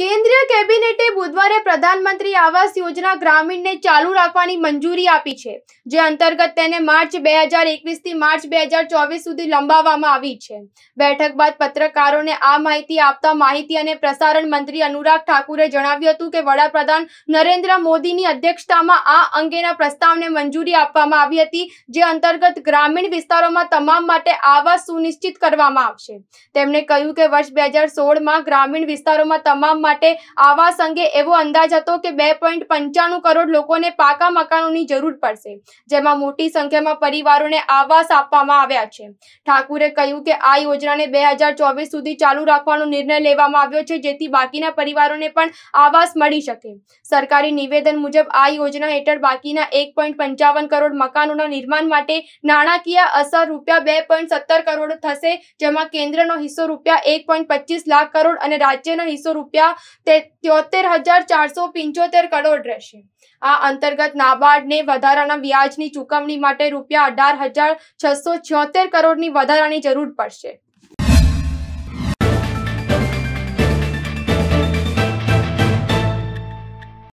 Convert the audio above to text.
કેન્દ્રીય કેબિનેટે બુધવારે પ્રધાનમંત્રી આવાસ યોજના ગ્રામીણને ચાલુ રાખવાની મંજૂરી આપી છે જે અંતર્ગત તેને માર્ચ બે હજાર એકવીસથી માર્ચ બે હજાર ચોવીસ સુધી લંબાવવામાં આવી છે બેઠક બાદ પત્રકારોને આ માહિતી આપતા માહિતી અને પ્રસારણ મંત્રી અનુરાગ ઠાકુરે જણાવ્યું હતું કે વડાપ્રધાન નરેન્દ્ર મોદીની અધ્યક્ષતામાં આ અંગેના પ્રસ્તાવને મંજૂરી આપવામાં આવી હતી જે અંતર્ગત ગ્રામીણ વિસ્તારોમાં તમામ માટે આવાસ સુનિશ્ચિત કરવામાં આવશે તેમણે કહ્યું કે વર્ષ બે હજાર સોળમાં ગ્રામીણ વિસ્તારોમાં તમામ માટે આવાસ અંગે એવો અંદાજ હતો કે બે કરોડ લોકોને પાકા મકાનોની જરૂર પડશે જેમાં મોટી સંખ્યામાં પરિવારોને આવાસ આપવામાં આવ્યા છે ઠાકુરે કહ્યું કે આ યોજનાને બે સુધી ચાલુ રાખવાનો નિર્ણય લેવામાં આવ્યો છે જેથી બાકીના પરિવારોને પણ આવાસ મળી શકે સરકારી નિવેદન મુજબ આ યોજના હેઠળ બાકીના એક કરોડ મકાનોના નિર્માણ માટે નાણાકીય અસર રૂપિયા બે કરોડ થશે જેમાં કેન્દ્રનો હિસ્સો રૂપિયા એક લાખ કરોડ અને રાજ્યનો હિસ્સો રૂપિયા ત્યોતેર હજાર ચારસો પંચોતેર કરોડ રહેશે આ અંતર્ગત નાબાર્ડને વધારાના વ્યાજની ચૂકવણી માટે રૂપિયા અઢાર હજાર છસો છોતેર કરોડની વધારાની જરૂર પડશે